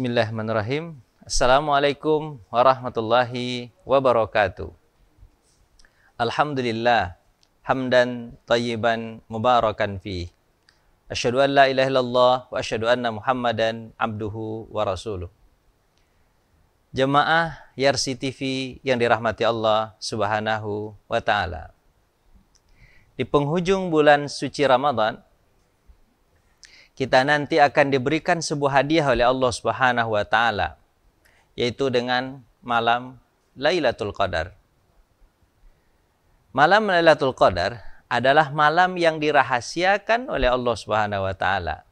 Bismillahirrahmanirrahim. Assalamualaikum warahmatullahi wabarakatuh. Alhamdulillah hamdan tayyiban mubarakan fi. Asyhadu an la ilaha illallah wa asyhadu anna Muhammadan abduhu wa rasuluh. Jemaah Yarsi TV yang dirahmati Allah Subhanahu wa taala. Di penghujung bulan suci Ramadan, kita nanti akan diberikan sebuah hadiah oleh Allah Subhanahu wa taala yaitu dengan malam Lailatul Qadar. Malam Lailatul Qadar adalah malam yang dirahasiakan oleh Allah Subhanahu wa taala.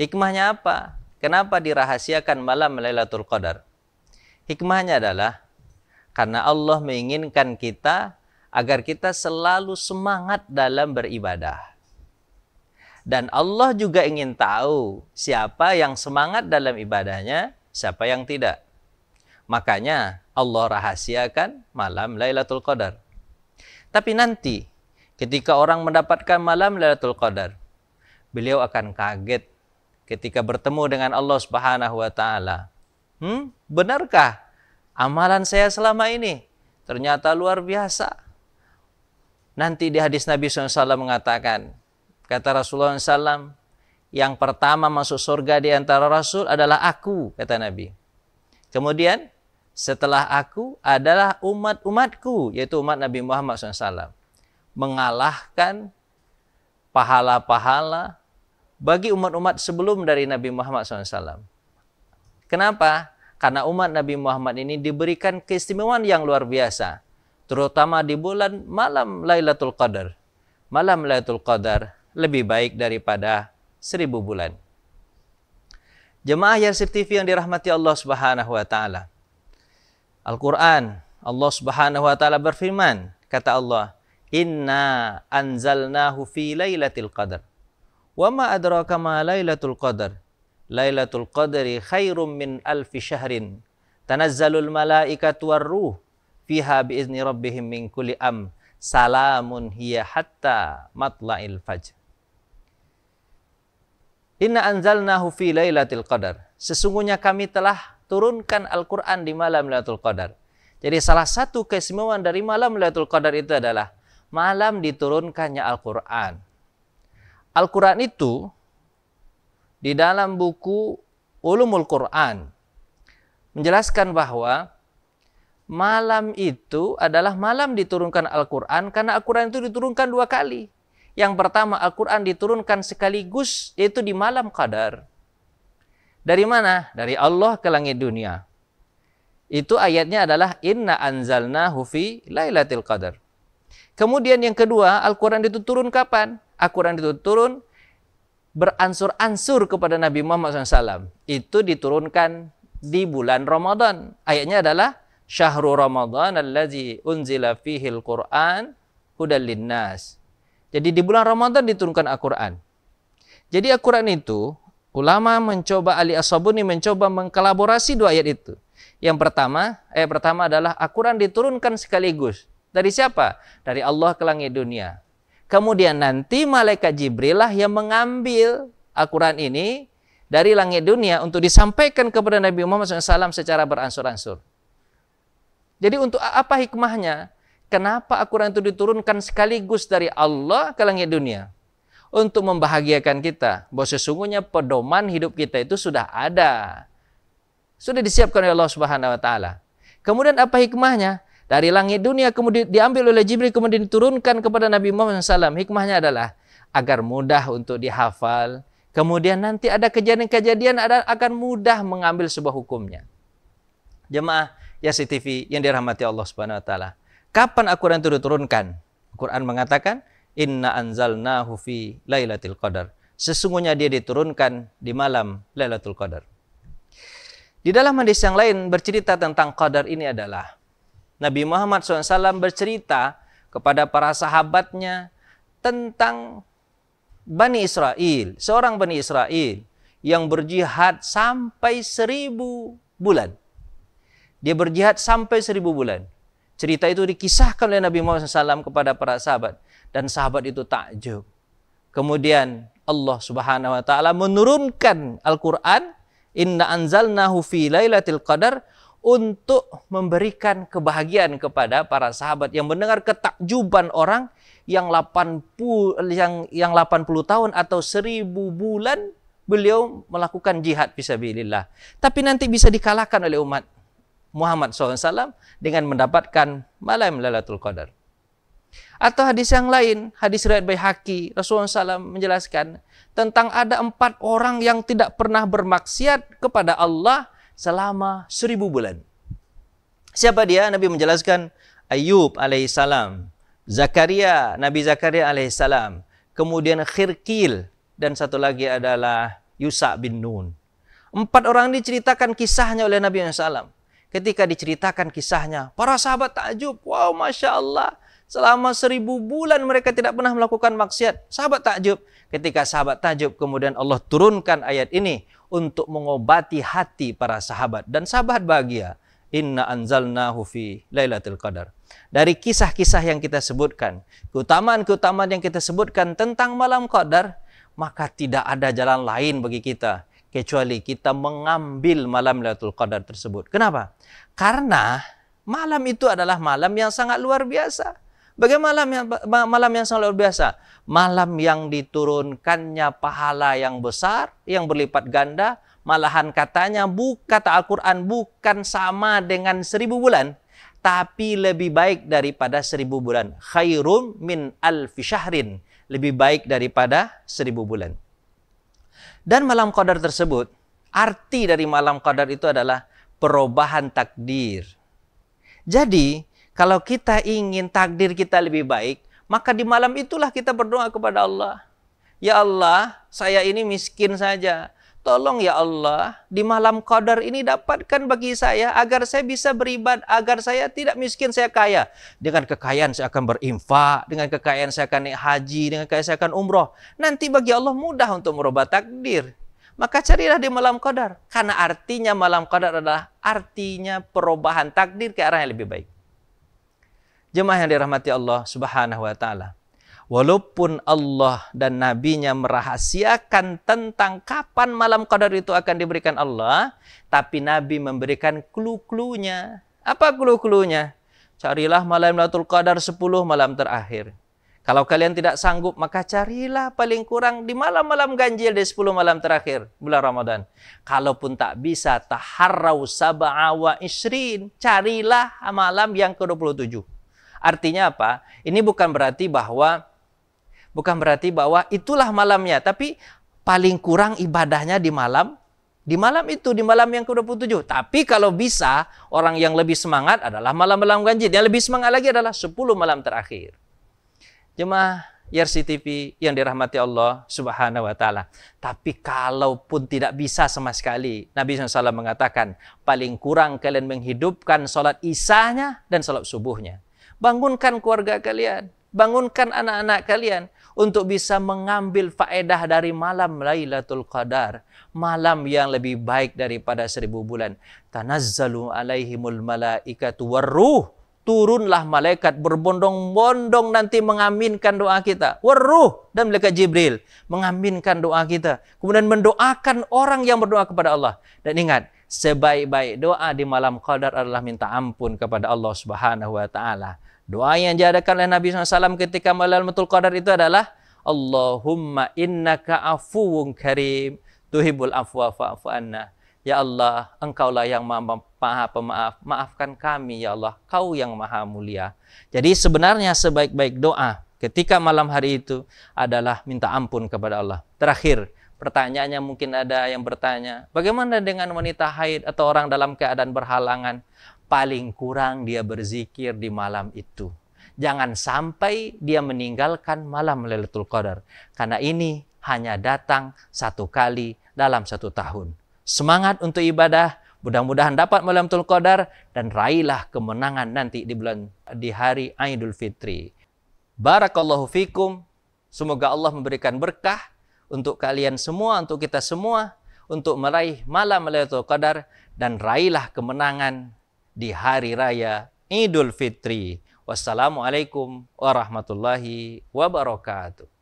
Hikmahnya apa? Kenapa dirahasiakan malam Lailatul Qadar? Hikmahnya adalah karena Allah menginginkan kita agar kita selalu semangat dalam beribadah. Dan Allah juga ingin tahu siapa yang semangat dalam ibadahnya, siapa yang tidak. Makanya Allah rahasiakan malam Lailatul Qadar. Tapi nanti ketika orang mendapatkan malam Lailatul Qadar, beliau akan kaget ketika bertemu dengan Allah Subhanahu wa taala. Hmm, benarkah amalan saya selama ini? Ternyata luar biasa. Nanti di hadis Nabi SAW mengatakan, Kata Rasulullah SAW, yang pertama masuk surga di antara Rasul adalah aku, kata Nabi. Kemudian, setelah aku adalah umat-umatku, yaitu umat Nabi Muhammad SAW. Mengalahkan pahala-pahala bagi umat-umat sebelum dari Nabi Muhammad SAW. Kenapa? Karena umat Nabi Muhammad ini diberikan keistimewaan yang luar biasa. Terutama di bulan malam Lailatul Qadar. Malam Lailatul Qadar lebih baik daripada seribu bulan. Jemaah Yarsif TV yang dirahmati Allah Subhanahu wa taala. Al-Qur'an Allah Subhanahu wa taala berfirman, kata Allah, "Inna anzalnahu fi lailatul qadar." Wa ma adraka ma lailatul qadar? Lailatul qadri khairum min alf syahrin. Tanazzalul malaikatu warruh fiha biizni rabbihim min kulli am. Salamun hiya hatta matla'il fajr. Inna anzalnahu fi lailatul qadar. Sesungguhnya kami telah turunkan Al-Qur'an di malam Lailatul Qadar. Jadi salah satu keistimewaan dari malam Lailatul Qadar itu adalah malam diturunkannya Al-Qur'an. Al-Qur'an itu di dalam buku Ulumul Qur'an menjelaskan bahwa malam itu adalah malam diturunkan Al-Qur'an karena Al-Qur'an itu diturunkan dua kali yang pertama, Al-Quran diturunkan sekaligus, yaitu di malam qadar. Dari mana? Dari Allah ke langit dunia. Itu ayatnya adalah inna anzalna hufi lailatul qadar. Kemudian yang kedua, Al-Qur'an itu turun kapan? Al-Qur'an itu turun beransur-ansur kepada Nabi Muhammad SAW. Itu diturunkan di bulan Ramadan. Ayatnya adalah syahrul Ramadan allazi unzila al Qur'an hudal linnas. Jadi di bulan Ramadan diturunkan Al-Quran. Jadi Al-Quran itu, ulama mencoba, Ali as mencoba mengkolaborasi dua ayat itu. Yang pertama, ayat pertama adalah Al-Quran diturunkan sekaligus. Dari siapa? Dari Allah ke langit dunia. Kemudian nanti malaikat Jibril lah yang mengambil Al-Quran ini dari langit dunia untuk disampaikan kepada Nabi Muhammad SAW secara beransur-ansur. Jadi untuk apa hikmahnya? Kenapa Al-Quran itu diturunkan sekaligus dari Allah ke langit dunia? Untuk membahagiakan kita. Bahwa sesungguhnya pedoman hidup kita itu sudah ada. Sudah disiapkan oleh Allah Subhanahu wa taala. Kemudian apa hikmahnya? Dari langit dunia kemudian diambil oleh Jibril kemudian diturunkan kepada Nabi Muhammad SAW. Hikmahnya adalah agar mudah untuk dihafal. Kemudian nanti ada kejadian-kejadian ada akan mudah mengambil sebuah hukumnya. Jemaah Yasi TV yang dirahmati Allah Subhanahu wa taala. Kapan Al-Quran itu diturunkan? Al-Quran mengatakan, Inna anzalnahu fi lailatul qadar. Sesungguhnya dia diturunkan di malam Lailatul Qadar. Di dalam hadis yang lain bercerita tentang qadar ini adalah Nabi Muhammad SAW bercerita kepada para sahabatnya tentang Bani Israel, seorang Bani Israel yang berjihad sampai seribu bulan. Dia berjihad sampai seribu bulan. Cerita itu dikisahkan oleh Nabi Muhammad SAW kepada para sahabat. Dan sahabat itu takjub. Kemudian Allah Subhanahu wa taala menurunkan Al-Qur'an Inna anzalnahu fi qadar untuk memberikan kebahagiaan kepada para sahabat yang mendengar ketakjuban orang yang 80 yang yang 80 tahun atau 1000 bulan beliau melakukan jihad fisabilillah. Tapi nanti bisa dikalahkan oleh umat. Muhammad SAW dengan mendapatkan malam Lailatul Qadar. Atau hadis yang lain, hadis riwayat Baihaqi, Rasulullah SAW menjelaskan tentang ada empat orang yang tidak pernah bermaksiat kepada Allah selama seribu bulan. Siapa dia? Nabi menjelaskan Ayub alaihissalam, Zakaria, Nabi Zakaria alaihissalam, kemudian Khirkil, dan satu lagi adalah Yusa bin Nun. Empat orang ini diceritakan kisahnya oleh Nabi Muhammad SAW. Ketika diceritakan kisahnya, para sahabat takjub. Wow, Masya Allah. Selama seribu bulan mereka tidak pernah melakukan maksiat. Sahabat takjub. Ketika sahabat takjub, kemudian Allah turunkan ayat ini untuk mengobati hati para sahabat. Dan sahabat bahagia. Inna anzalnahu fi lailatul qadar. Dari kisah-kisah yang kita sebutkan, keutamaan-keutamaan yang kita sebutkan tentang malam qadar, maka tidak ada jalan lain bagi kita kecuali kita mengambil malam Lailatul Qadar tersebut. Kenapa? Karena malam itu adalah malam yang sangat luar biasa. Bagaimana malam yang malam yang sangat luar biasa? Malam yang diturunkannya pahala yang besar, yang berlipat ganda, malahan katanya bu, kata Al-Qur'an bukan sama dengan seribu bulan, tapi lebih baik daripada seribu bulan. Khairum min alfi syahrin. Lebih baik daripada seribu bulan. Dan malam qadar tersebut, arti dari malam qadar itu adalah perubahan takdir. Jadi, kalau kita ingin takdir kita lebih baik, maka di malam itulah kita berdoa kepada Allah. Ya Allah, saya ini miskin saja. Tolong ya Allah, di malam qadar ini dapatkan bagi saya agar saya bisa beribad, agar saya tidak miskin, saya kaya. Dengan kekayaan saya akan berinfak, dengan kekayaan saya akan naik haji, dengan kekayaan saya akan umroh. Nanti bagi Allah mudah untuk merubah takdir. Maka carilah di malam qadar. Karena artinya malam qadar adalah artinya perubahan takdir ke arah yang lebih baik. Jemaah yang dirahmati Allah subhanahu wa ta'ala. Walaupun Allah dan Nabi-Nya merahasiakan tentang kapan malam qadar itu akan diberikan Allah, tapi Nabi memberikan clue-cluenya. Apa clue-cluenya? Carilah malam Lailatul Qadar 10 malam terakhir. Kalau kalian tidak sanggup, maka carilah paling kurang di malam-malam ganjil di 10 malam terakhir bulan Ramadan. Kalaupun tak bisa, taharrau sab'a wa isrin. Carilah malam yang ke-27. Artinya apa? Ini bukan berarti bahwa Bukan berarti bahwa itulah malamnya, tapi paling kurang ibadahnya di malam di malam itu, di malam yang ke-27. Tapi kalau bisa, orang yang lebih semangat adalah malam-malam ganjil. Yang lebih semangat lagi adalah 10 malam terakhir. Jemaah Yersi TV yang dirahmati Allah subhanahu wa ta'ala. Tapi kalaupun tidak bisa sama sekali, Nabi SAW mengatakan, paling kurang kalian menghidupkan sholat isahnya dan sholat subuhnya. Bangunkan keluarga kalian, bangunkan anak-anak kalian, untuk bisa mengambil faedah dari malam Lailatul Qadar, malam yang lebih baik daripada seribu bulan. Tanazzalu alaihimul malaikatu warruh. Turunlah malaikat berbondong-bondong nanti mengaminkan doa kita. Warruh dan malaikat Jibril mengaminkan doa kita. Kemudian mendoakan orang yang berdoa kepada Allah. Dan ingat, sebaik-baik doa di malam qadar adalah minta ampun kepada Allah Subhanahu wa taala. Doa yang diadakan oleh Nabi SAW ketika malam betul Qadar itu adalah Allahumma innaka afuwun karim tuhibul afwa fa'fu anna. Ya Allah, engkaulah yang maha pemaaf. Maafkan kami ya Allah, kau yang maha mulia. Jadi sebenarnya sebaik-baik doa ketika malam hari itu adalah minta ampun kepada Allah. Terakhir, Pertanyaannya mungkin ada yang bertanya, bagaimana dengan wanita haid atau orang dalam keadaan berhalangan? Paling kurang dia berzikir di malam itu. Jangan sampai dia meninggalkan malam Lailatul Qadar. Karena ini hanya datang satu kali dalam satu tahun. Semangat untuk ibadah, mudah-mudahan dapat Lailatul Qadar dan raihlah kemenangan nanti di bulan di hari Idul Fitri. Barakallahu fikum. Semoga Allah memberikan berkah untuk kalian semua, untuk kita semua, untuk meraih malam Lailatul Qadar dan raihlah kemenangan di hari raya Idul Fitri. Wassalamualaikum warahmatullahi wabarakatuh.